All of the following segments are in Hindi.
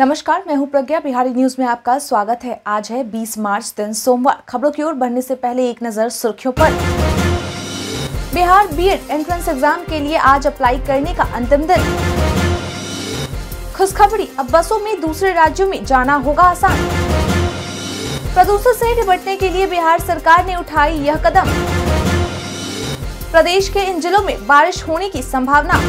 नमस्कार मैं हूं प्रज्ञा बिहारी न्यूज में आपका स्वागत है आज है 20 मार्च दिन सोमवार खबरों की ओर बढ़ने से पहले एक नजर सुर्खियों पर बिहार बीएड एंट्रेंस एग्जाम के लिए आज अप्लाई करने का अंतिम दिन खुशखबरी अब बसों में दूसरे राज्यों में जाना होगा आसान प्रदूषण से निपटने के लिए बिहार सरकार ने उठाई यह कदम प्रदेश के इन जिलों में बारिश होने की संभावना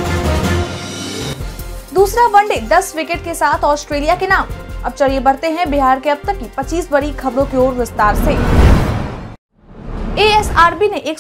दूसरा वनडे 10 विकेट के साथ ऑस्ट्रेलिया के नाम अब चलिए बढ़ते हैं बिहार के अब तक की 25 बड़ी खबरों की ओर विस्तार से एएसआरबी ने एक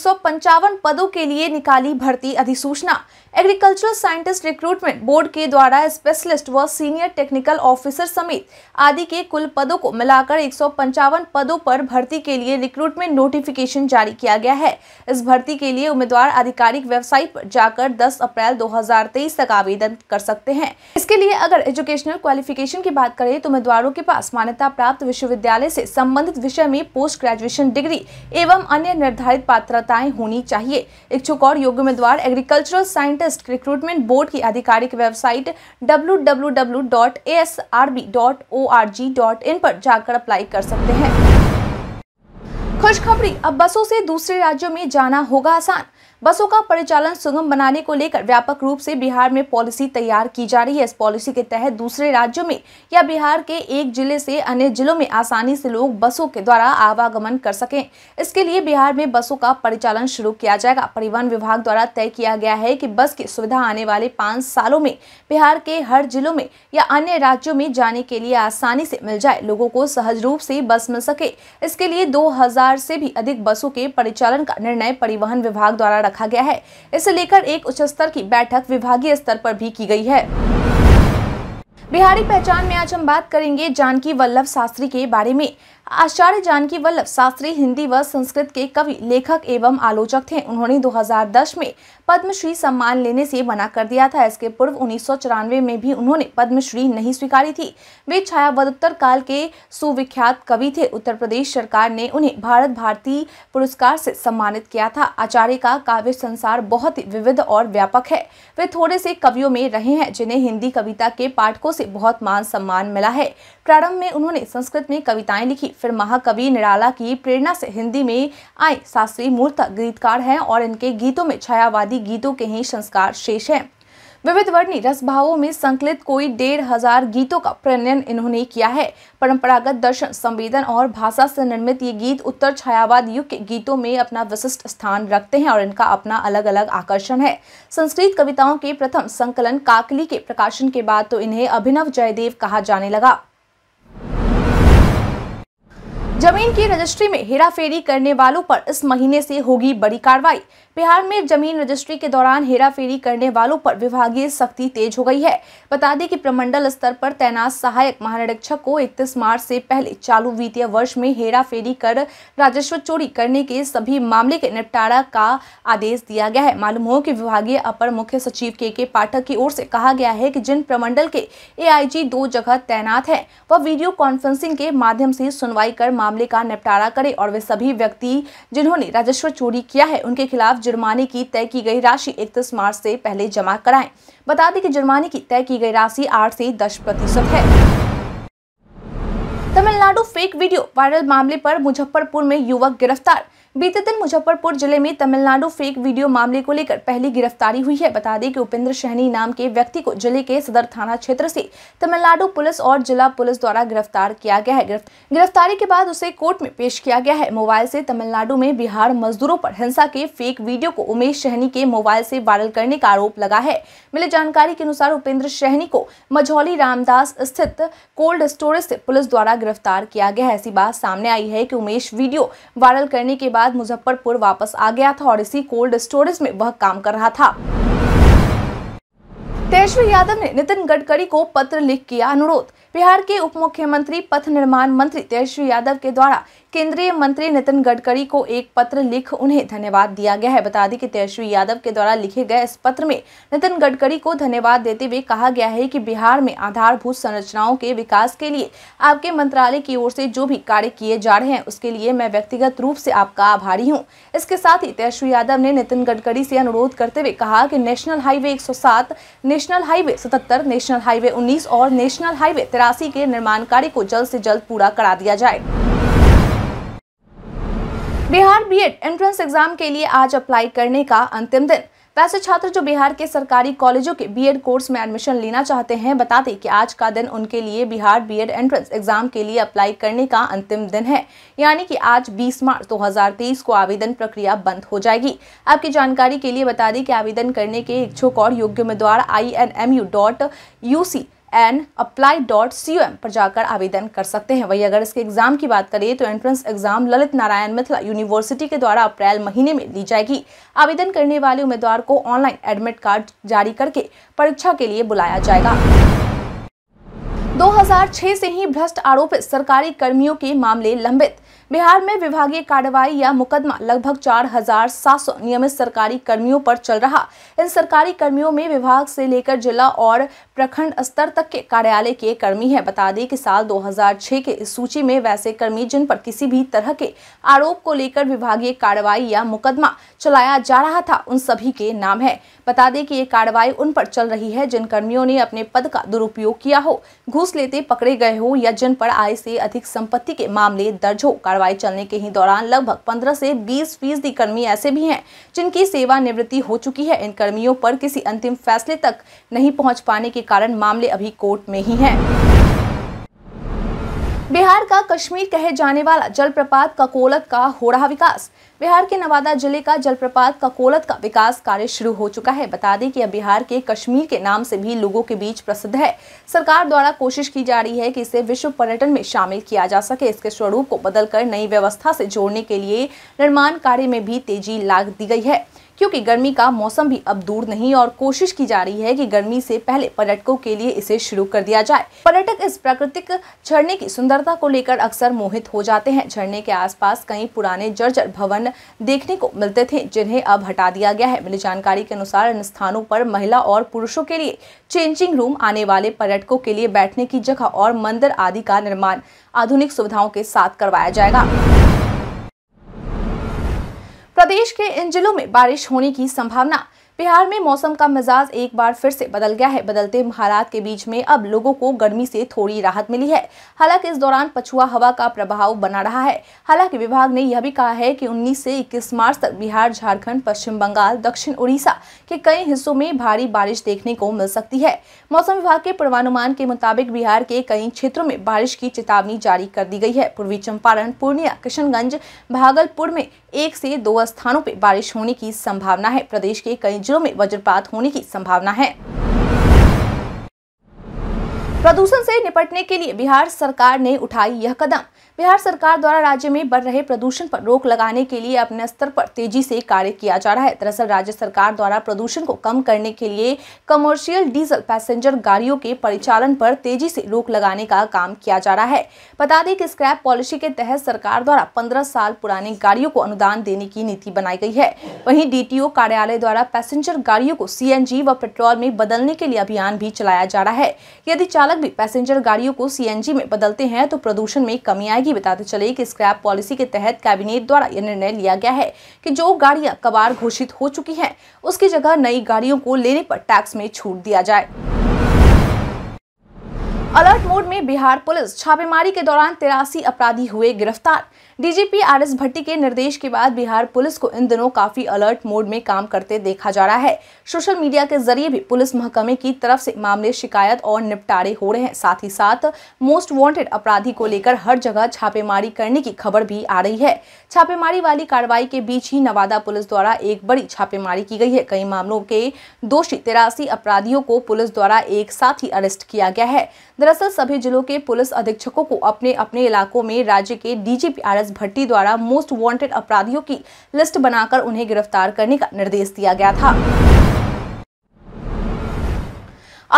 पदों के लिए निकाली भर्ती अधिसूचना एग्रीकल्चरल साइंटिस्ट रिक्रूटमेंट बोर्ड के द्वारा स्पेशलिस्ट व सीनियर टेक्निकल ऑफिसर समेत आदि के कुल पदों को मिलाकर एक पदों पर भर्ती के लिए रिक्रूटमेंट नोटिफिकेशन जारी किया गया है इस भर्ती के लिए उम्मीदवार आधिकारिक वेबसाइट पर जाकर 10 अप्रैल 2023 तक आवेदन कर सकते हैं इसके लिए अगर एजुकेशनल क्वालिफिकेशन की बात करें तो उम्मीदवारों के पास मान्यता प्राप्त विश्वविद्यालय ऐसी संबंधित विषय में पोस्ट ग्रेजुएशन डिग्री एवं अन्य अन्य निर्धारित पात्रताएं होनी चाहिए इच्छुक और योग्य उम्मीदवार एग्रीकल्चरल साइंटिस्ट रिक्रूटमेंट बोर्ड की आधिकारिक वेबसाइट www.asrb.org.in पर जाकर अप्लाई कर सकते हैं खुशखबरी अब बसों से दूसरे राज्यों में जाना होगा आसान बसों का परिचालन सुगम बनाने को लेकर व्यापक रूप से बिहार में पॉलिसी तैयार की जा रही है इस पॉलिसी के तहत दूसरे राज्यों में या बिहार के एक जिले से अन्य जिलों में आसानी से लोग बसों के द्वारा आवागमन कर सकें इसके लिए बिहार में बसों का परिचालन शुरू किया जाएगा परिवहन विभाग द्वारा तय किया गया है कि बस की सुविधा आने वाले पाँच सालों में बिहार के हर जिलों में या अन्य राज्यों में जाने के लिए आसानी से मिल जाए लोगों को सहज रूप से बस मिल सके इसके लिए दो से भी अधिक बसों के परिचालन का निर्णय परिवहन विभाग द्वारा रखा गया है इसे लेकर एक उच्च स्तर की बैठक विभागीय स्तर पर भी की गई है बिहारी पहचान में आज हम बात करेंगे जानकी वल्लभ शास्त्री के बारे में आचार्य जानकी वल्लभ शास्त्री हिंदी व संस्कृत के कवि लेखक एवं आलोचक थे उन्होंने 2010 में पद्मश्री सम्मान लेने से मना कर दिया था इसके पूर्व उन्नीस में भी उन्होंने पद्मश्री नहीं स्वीकारी थी वे छायावदोत्तर काल के सुविख्यात कवि थे उत्तर प्रदेश सरकार ने उन्हें भारत भारती पुरस्कार से सम्मानित किया था आचार्य का काव्य संसार बहुत ही विविध और व्यापक है वे थोड़े से कवियों में रहे हैं जिन्हें हिंदी कविता के पाठकों से बहुत मान सम्मान मिला है प्रारंभ में उन्होंने संस्कृत में कविताएं लिखी फिर महाकवि निराला की प्रेरणा से हिंदी में आए शास्त्री मूर्त गीतकार हैं और इनके गीतों में छायावादी गीतों के ही संस्कार शेष हैं विविध वर्णी रसभावों में संकलित कोई डेढ़ हजार गीतों का प्रणयन इन्होंने किया है परंपरागत दर्शन संवेदन और भाषा से निर्मित ये गीत उत्तर छायावाद युग के गीतों में अपना विशिष्ट स्थान रखते हैं और इनका अपना अलग अलग आकर्षण है संस्कृत कविताओं के प्रथम संकलन काकली के प्रकाशन के बाद तो इन्हें अभिनव जयदेव कहा जाने लगा जमीन की रजिस्ट्री में हेराफेरी करने वालों पर इस महीने से होगी बड़ी कार्रवाई बिहार में जमीन रजिस्ट्री के दौरान हेराफेरी करने वालों पर विभागीय सख्ती तेज हो गई है बता दें कि प्रमंडल स्तर पर तैनात सहायक महानिरीक्षक को इकतीस मार्च से पहले चालू वित्तीय वर्ष में हेराफेरी कर राजस्व चोरी करने के सभी मामले के निपटारा का आदेश दिया गया है मालूम हो कि विभागीय अपर मुख्य सचिव के के पाठक की ओर से कहा गया है कि जिन प्रमंडल के ए दो जगह तैनात है वह वीडियो कॉन्फ्रेंसिंग के माध्यम से सुनवाई कर मामले का निपटारा करे और वे सभी व्यक्ति जिन्होंने राजस्व चोरी किया है उनके खिलाफ जुर्माने की तय की गई राशि इकतीस मार्च से पहले जमा कराएं। बता दें कि जुर्माने की तय की गई राशि आठ से दस प्रतिशत है तमिलनाडु फेक वीडियो वायरल मामले पर मुजफ्फरपुर में युवक गिरफ्तार बीते दिन मुजफ्फरपुर जिले में तमिलनाडु फेक वीडियो मामले को लेकर पहली गिरफ्तारी हुई है बता दें कि उपेंद्र शहनी नाम के व्यक्ति को जिले के सदर थाना क्षेत्र से तमिलनाडु पुलिस और जिला पुलिस द्वारा गिरफ्तार किया गया है गिरफ्तारी के बाद उसे कोर्ट में पेश किया गया है मोबाइल से तमिलनाडु में बिहार मजदूरों पर हिंसा के फेक वीडियो को उमेश शहनी के मोबाइल से वायरल करने का आरोप लगा है मिली जानकारी के अनुसार उपेंद्र शहनी को मझौली रामदास स्थित कोल्ड स्टोरेज से पुलिस द्वारा गिरफ्तार किया गया है ऐसी बात सामने आई है की उमेश वीडियो वायरल करने के बाद बाद मुजफ्फरपुर वापस आ गया था और इसी कोल्ड स्टोरेज में वह काम कर रहा था तेजस्वी यादव ने नितिन गडकरी को पत्र लिख किया अनुरोध बिहार के उप मुख्यमंत्री पथ निर्माण मंत्री तेजस्वी यादव के द्वारा केंद्रीय मंत्री नितिन गडकरी को एक पत्र लिख उन्हें धन्यवाद दिया गया है बता दें कि तेजस्वी यादव के द्वारा लिखे गए इस पत्र में नितिन गडकरी को धन्यवाद देते हुए कहा गया है कि बिहार में आधारभूत संरचनाओं के विकास के लिए आपके मंत्रालय की ओर से जो भी कार्य किए जा रहे हैं उसके लिए मैं व्यक्तिगत रूप से आपका आभारी हूँ इसके साथ ही तेजस्वी यादव ने नितिन गडकरी से अनुरोध करते हुए कहा कि नेशनल हाईवे एक सौ नेशनल हाईवे 77, नेशनल हाईवे 19 और नेशनल हाईवे तिरासी के निर्माण कार्य को जल्द से जल्द पूरा करा दिया जाए बिहार बीएड एंट्रेंस एग्जाम के लिए आज अप्लाई करने का अंतिम दिन वैसे छात्र जो बिहार के सरकारी कॉलेजों के बीएड कोर्स में एडमिशन लेना चाहते हैं बताते कि आज का दिन उनके लिए बिहार बीएड एंट्रेंस एग्जाम के लिए अप्लाई करने का अंतिम दिन है यानी कि आज 20 मार्च 2023 को आवेदन प्रक्रिया बंद हो जाएगी आपकी जानकारी के लिए बता दें कि आवेदन करने के इच्छुक और योग्य उम्मीदवार I N apply dot C O M पर जाकर आवेदन कर सकते हैं वहीं अगर इसके एग्जाम की बात करें तो entrance exam Lalit Narayan Mithila university के द्वारा अप्रैल महीने में ली जाएगी आवेदन करने वाले उम्मीदवार को ऑनलाइन एडमिट कार्ड जारी करके परीक्षा के लिए बुलाया जाएगा 2006 से ही भ्रष्ट आरोपित सरकारी कर्मियों के मामले लंबित बिहार में विभागीय कार्रवाई या मुकदमा लगभग चार हजार सात सौ नियमित सरकारी कर्मियों पर चल रहा इन सरकारी कर्मियों में विभाग से लेकर जिला और प्रखंड स्तर तक के कार्यालय के कर्मी हैं बता दें कि साल 2006 के इस सूची में वैसे कर्मी जिन पर किसी भी तरह के आरोप को लेकर विभागीय कार्रवाई या मुकदमा चलाया जा रहा था उन सभी के नाम है बता दें कि ये कार्रवाई उन पर चल रही है जिन कर्मियों ने अपने पद का दुरुपयोग किया हो घूस घूस लेते पकड़े गए हो या जिन पर आय से अधिक संपत्ति के मामले दर्ज हो कार्रवाई चलने के ही दौरान लगभग 15 से 20 फीसदी कर्मी ऐसे भी हैं जिनकी सेवानिवृत्ति हो चुकी है इन कर्मियों पर किसी अंतिम फैसले तक नहीं पहुंच पाने के कारण मामले अभी कोर्ट में ही हैं बिहार का कश्मीर कहे जाने वाला जलप्रपात ककोलत का हो रहा विकास बिहार के नवादा जिले का जलप्रपात ककोलत का विकास कार्य शुरू हो चुका है बता दें कि यह बिहार के कश्मीर के नाम से भी लोगों के बीच प्रसिद्ध है सरकार द्वारा कोशिश की जा रही है कि इसे विश्व पर्यटन में शामिल किया जा सके इसके स्वरूप को बदलकर नई व्यवस्था से जोड़ने के लिए निर्माण कार्य में भी तेजी ला दी गई है क्योंकि गर्मी का मौसम भी अब दूर नहीं और कोशिश की जा रही है कि गर्मी से पहले पर्यटकों के लिए इसे शुरू कर दिया जाए पर्यटक इस प्राकृतिक झरने की सुंदरता को लेकर अक्सर मोहित हो जाते हैं झरने के आसपास कई पुराने जर्जर भवन देखने को मिलते थे जिन्हें अब हटा दिया गया है मिली जानकारी के अनुसार इन स्थानों पर महिला और पुरुषों के लिए चेंजिंग रूम आने वाले पर्यटकों के लिए बैठने की जगह और मंदिर आदि का निर्माण आधुनिक सुविधाओं के साथ करवाया जाएगा प्रदेश के इन जिलों में बारिश होने की संभावना बिहार में मौसम का मिजाज एक बार फिर से बदल गया है बदलते हालात के बीच में अब लोगों को गर्मी से थोड़ी राहत मिली है हालांकि इस दौरान पछुआ हवा का प्रभाव बना रहा है हालांकि विभाग ने यह भी कहा है कि 19 से 21 मार्च तक बिहार झारखंड पश्चिम बंगाल दक्षिण उड़ीसा के कई हिस्सों में भारी बारिश देखने को मिल सकती है मौसम विभाग के पूर्वानुमान के मुताबिक बिहार के कई क्षेत्रों में बारिश की चेतावनी जारी कर दी गई है पूर्वी चंपारण पूर्णिया किशनगंज भागलपुर में एक से दो स्थानों पर बारिश होने की संभावना है प्रदेश के कई जिलों में वज्रपात होने की संभावना है प्रदूषण से निपटने के लिए बिहार सरकार ने उठाई यह कदम बिहार सरकार द्वारा राज्य में बढ़ रहे प्रदूषण पर रोक लगाने के लिए अपने स्तर पर तेजी से कार्य किया जा रहा है दरअसल राज्य सरकार द्वारा प्रदूषण को कम करने के लिए कमर्शियल डीजल पैसेंजर गाड़ियों के परिचालन पर तेजी से रोक लगाने का काम किया जा रहा है बता दें कि स्क्रैप पॉलिसी के तहत सरकार द्वारा पंद्रह साल पुराने गाड़ियों को अनुदान देने की नीति बनाई गई है वही डी कार्यालय द्वारा पैसेंजर गाड़ियों को सी व पेट्रोल में बदलने के लिए अभियान भी चलाया जा रहा है यदि चालक भी पैसेंजर गाड़ियों को सी में बदलते हैं तो प्रदूषण में कमी आएगी भी बताते चले कि स्क्रैप पॉलिसी के तहत कैबिनेट द्वारा यह निर्णय लिया गया है कि जो गाड़ियां कबाड़ घोषित हो चुकी हैं उसकी जगह नई गाड़ियों को लेने पर टैक्स में छूट दिया जाए अलर्ट मोड में बिहार पुलिस छापेमारी के दौरान तिरासी अपराधी हुए गिरफ्तार डीजीपी आर एस भट्टी के निर्देश के बाद बिहार पुलिस को इन दिनों काफी अलर्ट मोड में काम करते देखा जा रहा है सोशल मीडिया के जरिए भी पुलिस महकमे की तरफ से मामले शिकायत और निपटारे हो रहे हैं साथ ही साथ मोस्ट वांटेड अपराधी को लेकर हर जगह छापेमारी करने की खबर भी आ रही है छापेमारी वाली कार्रवाई के बीच ही नवादा पुलिस द्वारा एक बड़ी छापेमारी की गई है कई मामलों के दोषी तिरासी अपराधियों को पुलिस द्वारा एक साथ ही अरेस्ट किया गया है दरअसल सभी जिलों के पुलिस अधीक्षकों को अपने अपने इलाकों में राज्य के DGP R S S Bhatti द्वारा मोस्ट वांटेड अपराधियों की लिस्ट बनाकर उन्हें गिरफ्तार करने का निर्देश दिया गया था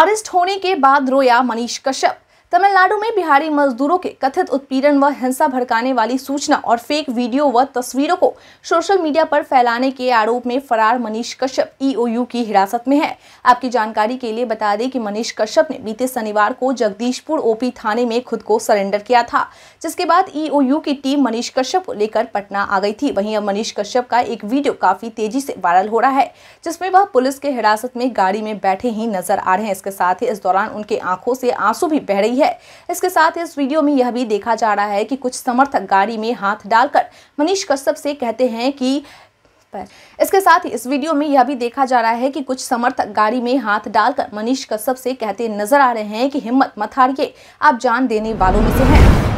अरेस्ट होने के बाद रोया मनीष कश्यप तमिलनाडु में बिहारी मजदूरों के कथित उत्पीड़न व हिंसा भड़काने वाली सूचना और फेक वीडियो व तस्वीरों को सोशल मीडिया पर फैलाने के आरोप में फरार मनीष कश्यप ईओयू e की हिरासत में है आपकी जानकारी के लिए बता दें कि मनीष कश्यप ने बीते शनिवार को जगदीशपुर ओपी थाने में खुद को सरेंडर किया था जिसके बाद ईओयू e की टीम मनीष कश्यप को लेकर पटना आ गई थी वहीं अब मनीष कश्यप का एक वीडियो काफी तेजी से वायरल हो रहा है जिसमें वह पुलिस के हिरासत में गाड़ी में बैठे ही नजर आ रहे हैं इसके साथ ही इस दौरान उनके आंखों से आंसू भी बह रही है है इसके साथ इस वीडियो में यह भी देखा जा रहा है कि कुछ समर्थक गाड़ी में हाथ डालकर मनीष कश्यप से कहते हैं कि इसके साथ ही इस वीडियो में यह भी देखा जा रहा है कि कुछ समर्थक गाड़ी में हाथ डालकर मनीष कश्यप से कहते नजर आ रहे हैं कि हिम्मत मत हारिए आप जान देने वालों में से हैं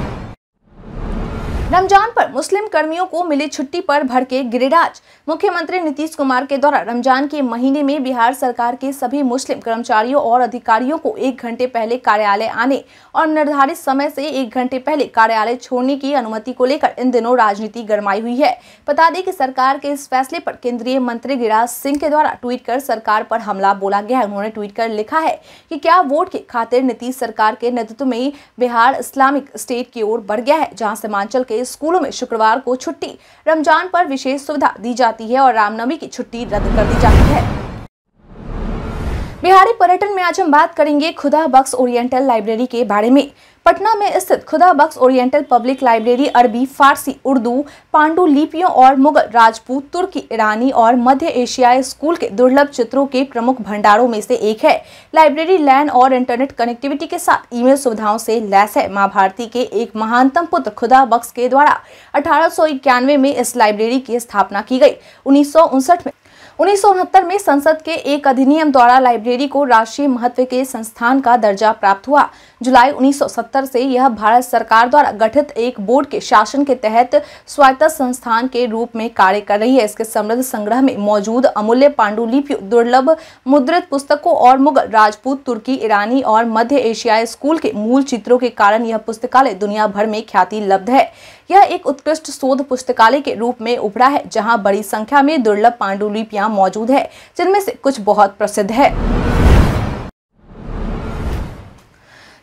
रमजान पर मुस्लिम कर्मियों को मिली छुट्टी पर भड़के गिरिराज मुख्यमंत्री नीतीश कुमार के द्वारा रमजान के महीने में बिहार सरकार के सभी मुस्लिम कर्मचारियों और अधिकारियों को एक घंटे पहले कार्यालय आने और निर्धारित समय से एक घंटे पहले कार्यालय छोड़ने की अनुमति को लेकर इन दिनों राजनीति गरमाई हुई है बता दें की सरकार के इस फैसले पर केंद्रीय मंत्री गिरिराज सिंह के द्वारा ट्वीट कर सरकार पर हमला बोला गया उन्होंने ट्वीट कर लिखा है की क्या वोट के खातिर नीतीश सरकार के नेतृत्व में बिहार इस्लामिक स्टेट की ओर बढ़ गया है जहाँ सीमांचल के स्कूलों में शुक्रवार को छुट्टी रमजान पर विशेष सुविधा दी जाती है और रामनवमी की छुट्टी रद्द कर दी जाती है बिहारी पर्यटन में आज हम बात करेंगे खुदा बक्स ओरिएंटल लाइब्रेरी के बारे में पटना में स्थित खुदा बक्स ओरिएंटल पब्लिक लाइब्रेरी अरबी फारसी उर्दू पांडु लिपियों और मुगल राजपूत तुर्की ईरानी और मध्य एशियाई स्कूल के दुर्लभ चित्रों के प्रमुख भंडारों में से एक है लाइब्रेरी लैन और इंटरनेट कनेक्टिविटी के साथ ईमेल सुविधाओं से लैस है माँ भारती के एक महानतम पुत्र खुदा बक्स के द्वारा अठारह में इस लाइब्रेरी की स्थापना की गई उन्नीस में उन्नीस में संसद के एक अधिनियम द्वारा लाइब्रेरी को राष्ट्रीय महत्व के संस्थान का दर्जा प्राप्त हुआ जुलाई 1970 से यह भारत सरकार द्वारा गठित एक बोर्ड के शासन के तहत स्वायत्त संस्थान के रूप में कार्य कर रही है इसके समृद्ध संग्रह में मौजूद अमूल्य पांडुलिपियों दुर्लभ मुद्रित पुस्तकों और मुगल राजपूत तुर्की ईरानी और मध्य एशियाई स्कूल के मूल चित्रों के कारण यह पुस्तकालय दुनिया भर में ख्याति लब्ध है यह एक उत्कृष्ट शोध पुस्तकालय के रूप में उभरा है जहाँ बड़ी संख्या में दुर्लभ पांडुलिपियाँ मौजूद है जिनमें से कुछ बहुत प्रसिद्ध है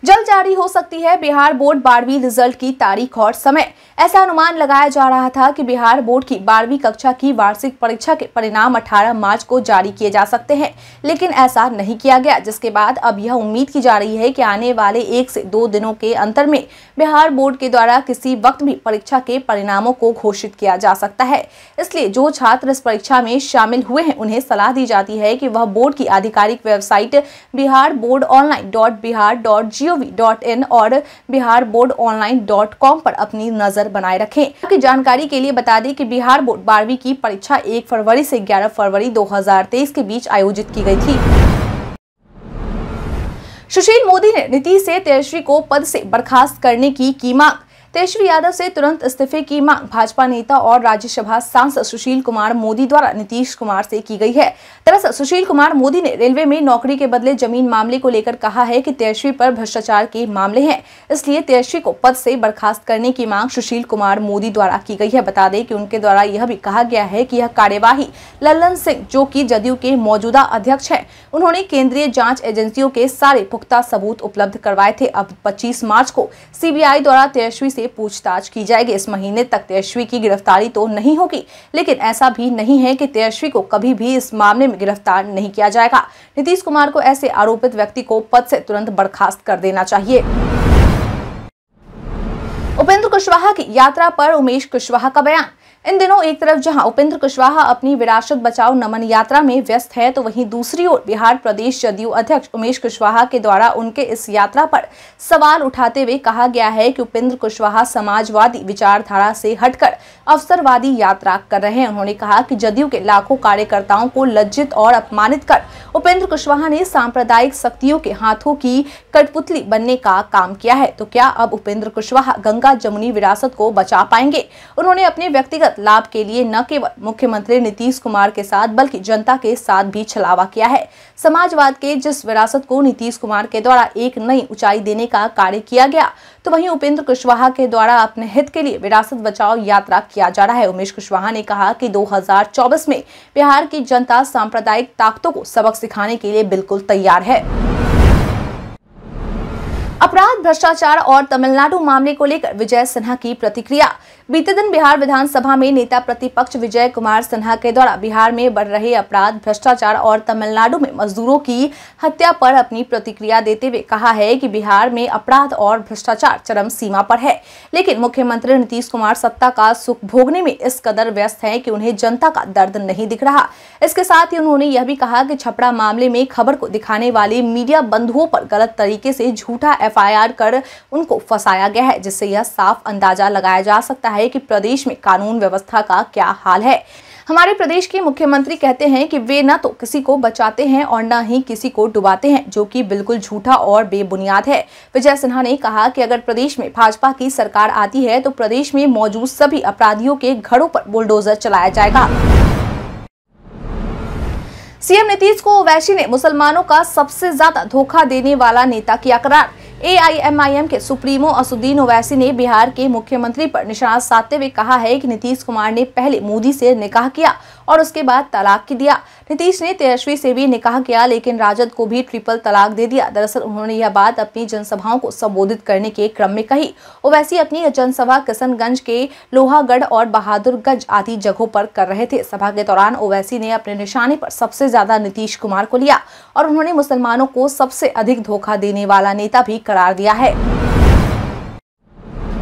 जल्द जारी हो सकती है बिहार बोर्ड बारहवीं रिजल्ट की तारीख और समय ऐसा अनुमान लगाया जा रहा था कि बिहार बोर्ड की बारहवीं कक्षा की वार्षिक परीक्षा के परिणाम 18 मार्च को जारी किए जा सकते हैं लेकिन ऐसा नहीं किया गया जिसके बाद अब यह उम्मीद की जा रही है कि आने वाले एक से दो दिनों के अंतर में बिहार बोर्ड के द्वारा किसी वक्त भी परीक्षा के परिणामों को घोषित किया जा सकता है इसलिए जो छात्र इस परीक्षा में शामिल हुए हैं उन्हें सलाह दी जाती है कि वह बोर्ड की आधिकारिक website Bihar board online dot Bihar dot जी और Bihar board online dot com पर अपनी नजर बनाए रखें आपकी जानकारी के लिए बता दें कि बिहार बोर्ड बारहवीं की परीक्षा एक फरवरी से ग्यारह फरवरी 2023 के बीच आयोजित की गई थी सुशील मोदी ने नीतीश से तेजस्वी को पद से बर्खास्त करने की की मांग तेजस्वी यादव से तुरंत इस्तीफे की मांग भाजपा नेता और राज्यसभा सांसद सुशील कुमार मोदी द्वारा नीतीश कुमार से की गई है दरअसल सुशील कुमार मोदी ने रेलवे में नौकरी के बदले जमीन मामले को लेकर कहा है कि तेजस्वी पर भ्रष्टाचार के मामले हैं इसलिए तेजस्वी को पद से बर्खास्त करने की मांग सुशील कुमार मोदी द्वारा की गई है बता दें कि उनके द्वारा यह भी कहा गया है कि यह कार्यवाही लल्लन सिंह जो कि जदयू के मौजूदा अध्यक्ष हैं उन्होंने केंद्रीय जाँच एजेंसियों के सारे पुख्ता सबूत उपलब्ध करवाए थे अब पच्चीस मार्च को सी द्वारा तेजस्वी से पूछताछ की जाएगी इस महीने तक तेजस्वी की गिरफ्तारी तो नहीं होगी लेकिन ऐसा भी नहीं है कि तेजस्वी को कभी भी इस मामले में गिरफ्तार नहीं किया जाएगा नीतीश कुमार को ऐसे आरोपित व्यक्ति को पद से तुरंत बर्खास्त कर देना चाहिए उपेंद्र कुशवाहा की यात्रा पर उमेश कुशवाहा का बयान इन दिनों एक तरफ जहां उपेंद्र कुशवाहा अपनी विरासत बचाओ नमन यात्रा में व्यस्त है तो वहीं दूसरी ओर बिहार प्रदेश जदयू अध्यक्ष उमेश कुशवाहा के द्वारा उनके इस यात्रा पर सवाल उठाते हुए कहा गया है कि उपेंद्र कुशवाहा समाजवादी विचारधारा से हटकर अवसरवादी यात्रा कर रहे हैं उन्होंने कहा कि जदयू के लाखों कार्यकर्ताओं को लज्जित और अपमानित कर उपेंद्र कुशवाहा ने सांप्रदायिक शक्तियों के हाथों की कठपुतली बनने का काम किया है तो क्या अब उपेंद्र कुशवाहा गंगा जमुनी विरासत को बचा पाएंगे उन्होंने अपने व्यक्तिगत व्यक्तिगत लाभ के लिए न केवल मुख्यमंत्री नीतीश कुमार के साथ बल्कि जनता के साथ भी छलावा किया है समाजवाद के जिस विरासत को नीतीश कुमार के द्वारा एक नई ऊंचाई देने का कार्य किया गया तो वहीं उपेंद्र कुशवाहा के द्वारा अपने हित के लिए विरासत बचाओ यात्रा किया जा रहा है उमेश कुशवाहा ने कहा कि 2024 में बिहार की जनता सांप्रदायिक ताकतों को सबक सिखाने के लिए बिल्कुल तैयार है अपराध भ्रष्टाचार और तमिलनाडु मामले को लेकर विजय सिन्हा की प्रतिक्रिया बीते दिन बिहार विधानसभा में नेता प्रतिपक्ष विजय कुमार सिन्हा के द्वारा बिहार में बढ़ रहे अपराध भ्रष्टाचार और तमिलनाडु में मजदूरों की हत्या पर अपनी प्रतिक्रिया देते हुए कहा है कि बिहार में अपराध और भ्रष्टाचार चरम सीमा पर है लेकिन मुख्यमंत्री नीतीश कुमार सत्ता का सुख भोगने में इस कदर व्यस्त है की उन्हें जनता का दर्द नहीं दिख रहा इसके साथ ही उन्होंने यह भी कहा की छपरा मामले में खबर को दिखाने वाले मीडिया बंधुओं पर गलत तरीके से झूठा एफ कर उनको फंसाया गया है जिससे यह साफ अंदाजा लगाया जा सकता है है कि प्रदेश में कानून व्यवस्था का क्या हाल है हमारे प्रदेश के मुख्यमंत्री कहते हैं कि वे ना तो किसी को बचाते हैं और न ही किसी को डुबाते हैं जो कि बिल्कुल झूठा और बेबुनियाद है विजय सिन्हा ने कहा कि अगर प्रदेश में भाजपा की सरकार आती है तो प्रदेश में मौजूद सभी अपराधियों के घरों पर बुलडोजर चलाया जाएगा सीएम नीतीश को ओवैसी ने मुसलमानों का सबसे ज्यादा धोखा देने वाला नेता किया करार एआईएमआईएम के सुप्रीमो असुद्दीन ओवैसी ने बिहार के मुख्यमंत्री पर निशाना साधते हुए कहा है कि नीतीश कुमार ने पहले मोदी से निकाह किया और उसके बाद तलाक की दिया नीतीश ने तेजस्वी से भी निकाह किया लेकिन राजद को भी ट्रिपल तलाक दे दिया दरअसल उन्होंने यह बात अपनी जनसभाओं को संबोधित करने के क्रम में कही ओवैसी अपनी जनसभा किशनगंज के लोहागढ़ और बहादुरगंज आदि जगहों पर कर रहे थे सभा के दौरान ओवैसी ने अपने निशाने पर सबसे ज्यादा नीतीश कुमार को लिया और उन्होंने मुसलमानों को सबसे अधिक धोखा देने वाला नेता भी करार दिया है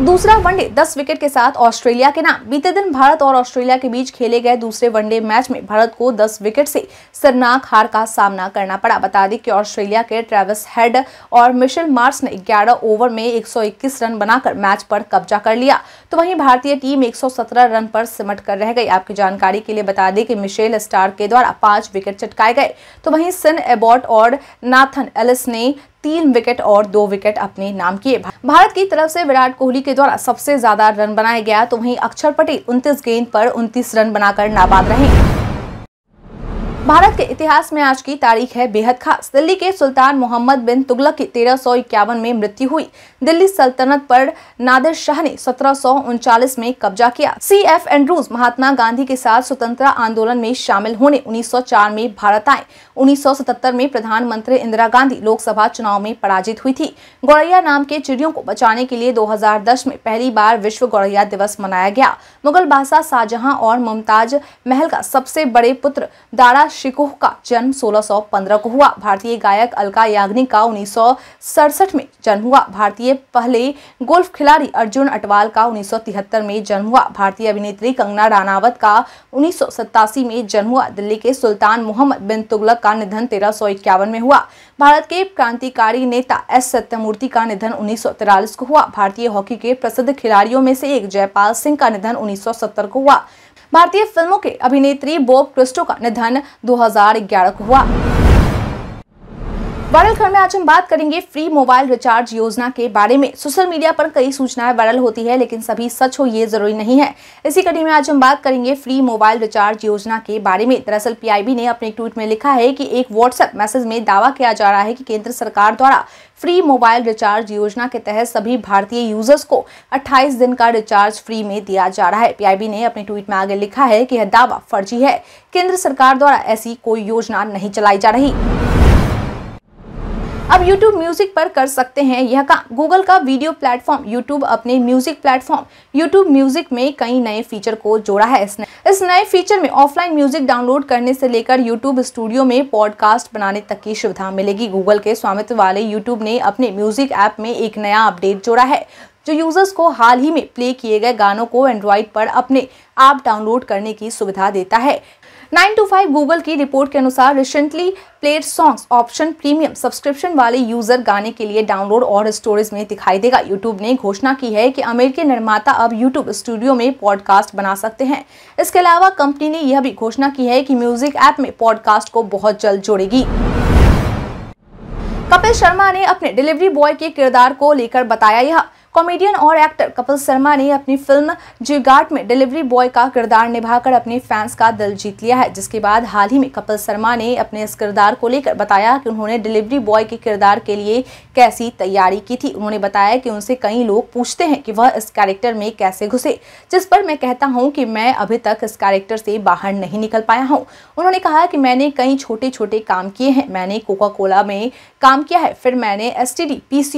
दूसरा वनडे 10 विकेट के साथ ऑस्ट्रेलिया के नाम बीते दिन भारत और ऑस्ट्रेलिया के बीच खेले गए दूसरे वनडे मैच में भारत को 10 विकेट से सरनाक हार का सामना करना पड़ा बता दें कि ऑस्ट्रेलिया के ट्रेविस हेड और मिशेल मार्स ने 11 ओवर में 121 रन बनाकर मैच पर कब्जा कर लिया तो वहीं भारतीय टीम 117 रन पर सिमट कर रह गई आपकी जानकारी के लिए बता दें कि मिशेल स्टार के द्वारा पांच विकेट चटकाए गए तो वहीं सिन एबॉट और नाथन एलिस ने तीन विकेट और दो विकेट अपने नाम किए भारत की तरफ से विराट कोहली के द्वारा सबसे ज्यादा रन बनाया गया तो वहीं अक्षर पटेल उनतीस गेंद पर उनतीस रन बनाकर नाबाद रहे भारत के इतिहास में आज की तारीख है बेहद खास दिल्ली के सुल्तान मोहम्मद बिन तुगलक की तेरह में मृत्यु हुई दिल्ली सल्तनत पर नादिर शाह ने सत्रह में कब्जा किया C F Andrews Mahatma Gandhi के साथ स्वतंत्रता आंदोलन में शामिल होने 1904 में भारत आए 1977 में प्रधानमंत्री इंदिरा गांधी लोकसभा चुनाव में पराजित हुई थी गौरैया नाम के चिड़ियों को बचाने के लिए दो में पहली बार विश्व गौरैया दिवस मनाया गया मुगल बादशाह शाहजहाँ और मुमताज महल का सबसे बड़े पुत्र दारा शिकोह का जन्म 1615 को हुआ भारतीय गायक अलका याग्निक का उन्नीस में जन्म हुआ भारतीय पहले गोल्फ खिलाड़ी अर्जुन अटवाल का उन्नीस में जन्म हुआ भारतीय अभिनेत्री कंगना रानावत का उन्नीस में जन्म हुआ दिल्ली के सुल्तान मोहम्मद बिन तुगलक का निधन तेरह में हुआ भारत के क्रांतिकारी नेता एस सत्यमूर्ति का निधन उन्नीस को हुआ भारतीय हॉकी के प्रसिद्ध खिलाड़ियों में से एक जयपाल सिंह का निधन उन्नीस को हुआ भारतीय फिल्मों के अभिनेत्री बॉब क्रिस्टो का निधन 2011 को हुआ वायरल खबर में आज हम बात करेंगे फ्री मोबाइल रिचार्ज योजना के बारे में सोशल मीडिया पर कई सूचनाएं वायरल होती है लेकिन सभी सच हो ये जरूरी नहीं है इसी कड़ी में आज हम बात करेंगे फ्री मोबाइल रिचार्ज योजना के बारे में दरअसल पीआईबी ने अपने ट्वीट में लिखा है कि एक व्हाट्सएप मैसेज में दावा किया जा रहा है कि केंद्र सरकार द्वारा फ्री मोबाइल रिचार्ज योजना के तहत सभी भारतीय यूजर्स को 28 दिन का रिचार्ज फ्री में दिया जा रहा है पीआईबी ने अपने ट्वीट में आगे लिखा है कि यह दावा फर्जी है केंद्र सरकार द्वारा ऐसी कोई योजना नहीं चलाई जा रही अब YouTube म्यूज़िक पर कर सकते हैं यह काम गूगल का वीडियो प्लेटफॉर्म YouTube अपने म्यूज़िक प्लेटफॉर्म YouTube म्यूज़िक में कई नए फीचर को जोड़ा है इसने इस नए फीचर में ऑफलाइन म्यूज़िक डाउनलोड करने से लेकर YouTube स्टूडियो में पॉडकास्ट बनाने तक की सुविधा मिलेगी गूगल के स्वामित्व वाले यूट्यूब ने अपने म्यूज़िक ऐप में एक नया अपडेट जोड़ा है जो यूजर्स को हाल ही में प्ले किए गए गानों को एंड्रॉइड पर अपने आप डाउनलोड करने की सुविधा देता है नाइन टू फाइव गूगल की रिपोर्ट के अनुसार recently played songs option premium subscription वाले यूजर गाने के लिए डाउनलोड और स्टोरेज में दिखाई देगा यूट्यूब ने घोषणा की है कि अमेरिकी निर्माता अब यूट्यूब स्टूडियो में पॉडकास्ट बना सकते हैं इसके अलावा कंपनी ने यह भी घोषणा की है कि म्यूजिक ऐप में पॉडकास्ट को बहुत जल्द जोड़ेगी कपिल शर्मा ने अपने डिलीवरी बॉय के किरदार को लेकर बताया यह कॉमेडियन और एक्टर कपिल शर्मा ने अपनी फिल्म जिगाट में डिलीवरी बॉय का किरदार निभाकर अपने फैंस का दिल जीत लिया है जिसके बाद हाल ही में कपिल शर्मा ने अपने इस किरदार को लेकर बताया कि उन्होंने डिलीवरी बॉय के किरदार के लिए कैसी तैयारी की थी उन्होंने बताया कि उनसे कई लोग पूछते हैं कि वह इस कैरेक्टर में कैसे घुसे जिस पर मैं कहता हूँ कि मैं अभी तक इस कैरेक्टर से बाहर नहीं निकल पाया हूँ उन्होंने कहा कि मैंने कई छोटे छोटे काम किए हैं मैंने कोका कोला में काम किया है फिर मैंने एस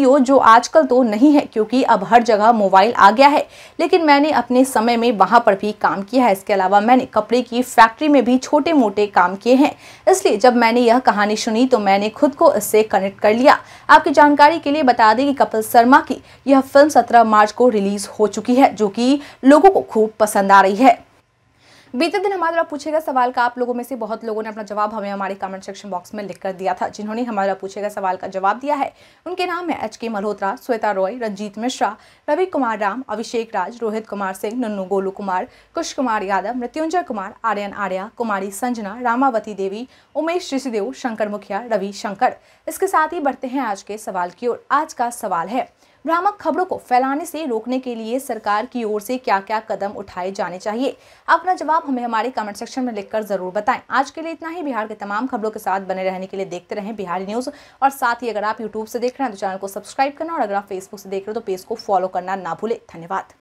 ओ जो आजकल तो नहीं है क्योंकि अब हर जगह मोबाइल आ गया है लेकिन मैंने अपने समय में वहाँ पर भी काम किया है इसके अलावा मैंने कपड़े की फैक्ट्री में भी छोटे मोटे काम किए हैं इसलिए जब मैंने यह कहानी सुनी तो मैंने खुद को इससे कनेक्ट कर लिया आपकी जानकारी के लिए बता दें कि कपिल शर्मा की यह फिल्म सत्रह मार्च को रिलीज हो चुकी है जो कि लोगों को खूब पसंद आ रही है बीते दिन हमारे द्वारा पूछेगा सवाल का आप लोगों में से बहुत लोगों ने अपना जवाब हमें हमारे कमेंट सेक्शन बॉक्स में लिख कर दिया था जिन्होंने हमारे द्वारा पूछेगा सवाल का जवाब दिया है उनके नाम है एच के मल्होत्रा श्वेता रॉय रंजीत मिश्रा रवि कुमार राम अभिषेक राज रोहित कुमार सिंह नन्नू गोलू कुमार कुश कुमार यादव मृत्युंजय कुमार आर्यन आर्या कुमारी संजना रामावती देवी उमेश ऋषिदेव शंकर मुखिया रवि शंकर इसके साथ ही बढ़ते हैं आज के सवाल की ओर आज का सवाल है भ्रामक खबरों को फैलाने से रोकने के लिए सरकार की ओर से क्या क्या कदम उठाए जाने चाहिए अपना जवाब हमें हमारे कमेंट सेक्शन में लिखकर जरूर बताएं आज के लिए इतना ही बिहार के तमाम खबरों के साथ बने रहने के लिए देखते रहें बिहारी न्यूज़ और साथ ही अगर आप यूट्यूब से देख रहे हैं तो चैनल को सब्सक्राइब करना और अगर आप फेसबुक से देख रहे हो तो पेज को फॉलो करना ना भूलें धन्यवाद